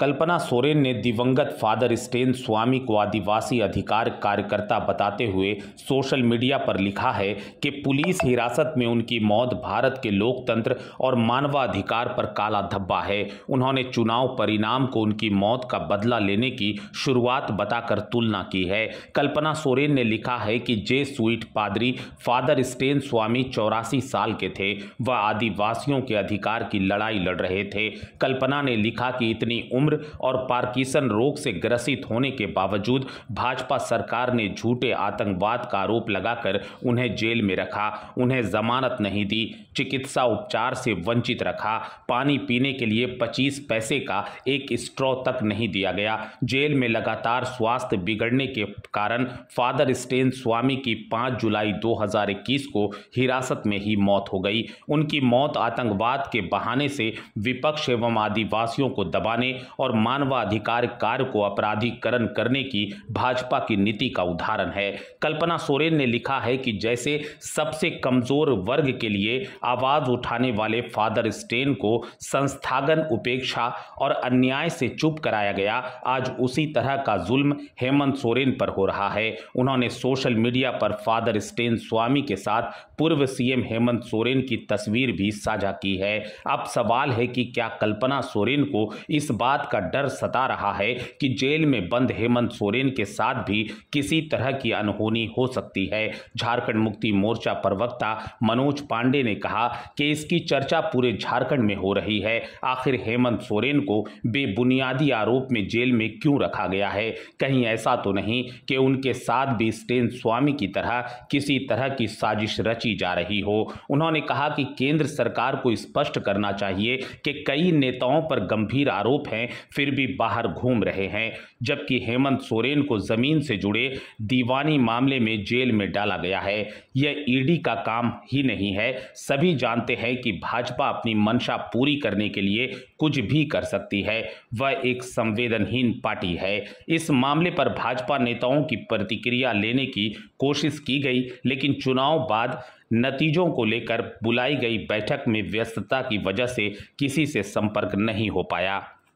कल्पना सोरेन ने दिवंगत father Stan स्वामी को आदिवासी अधिकार कार्यकर्ता बताते हुए सोशल मीडिया पर लिखा है कि पुलिस हिरासत में उनकी मौत भारत के लोकतंत्र और मानवाधिकार पर काला धब्बा है उन्होंने चुनाव परिणाम को उनकी मौत का बदला लेने की शुरुआत बताकर तुलना की है कल्पना सोरेन ने लिखा है कि जे स्वीट पादरी फादर स्टेन स्वामी चौरासी साल के थे वह आदिवासियों के अधिकार की लड़ाई लड़ रहे थे कल्पना ने लिखा कि इतनी उम्र उम्र और पार्किसन रोग से ग्रसित होने के बावजूद भाजपा सरकार ने झूठे आतंकवाद का आरोप लगाकर उन्हें जेल में रखा उन्हें जमानत नहीं दी चिकित्सा उपचार से वंचित रखा पानी पीने के लिए पच्चीस पैसे का एक स्ट्रॉ तक नहीं दिया गया जेल में लगातार स्वास्थ्य बिगड़ने के कारण फादर स्टेन स्वामी की 5 जुलाई 2021 को हिरासत में ही मौत हो गई उनकी मौत आतंकवाद के बहाने से विपक्ष एवं आदिवासियों को दबाने और मानवाधिकार कार्य को अपराधीकरण करने की भाजपा की नीति का उदाहरण है कल्पना सोरेन ने लिखा है कि जैसे सबसे कमजोर वर्ग के लिए आवाज उठाने वाले फादर स्टेन को संस्थागन उपेक्षा और अन्याय से चुप कराया गया आज उसी तरह का जुल्म हेमंत सोरेन पर हो रहा है उन्होंने सोशल मीडिया पर फादर स्टेन स्वामी के साथ पूर्व सीएम हेमंत सोरेन की तस्वीर भी साझा की है अब सवाल है कि क्या कल्पना सोरेन को इस बात का डर सता रहा है कि जेल में बंद हेमंत सोरेन के साथ भी किसी तरह की अनहोनी हो सकती है झारखंड मुक्ति मोर्चा प्रवक्ता मनोज पांडे ने कहा कि इसकी चर्चा पूरे झारखंड में हो रही है आखिर हेमंत सोरेन को बेबुनियादी आरोप में जेल में क्यों रखा गया है कहीं ऐसा तो नहीं कि उनके साथ भी स्टेन स्वामी की तरह किसी तरह की साजिश रची जा रही हो उन्होंने कहा कि केंद्र सरकार को स्पष्ट करना चाहिए कि कई नेताओं पर गंभीर आरोप हैं फिर भी बाहर घूम रहे हैं जबकि हेमंत सोरेन को जमीन से जुड़े दीवानी मामले में जेल में डाला गया है यह ईडी का काम ही नहीं है सभी जानते हैं कि भाजपा अपनी मंशा पूरी करने के लिए कुछ भी कर सकती है वह एक संवेदनहीन पार्टी है इस मामले पर भाजपा नेताओं की प्रतिक्रिया लेने की कोशिश की गई लेकिन चुनाव बाद नतीजों को लेकर बुलाई गई बैठक में व्यस्तता की वजह से किसी से संपर्क नहीं हो पाया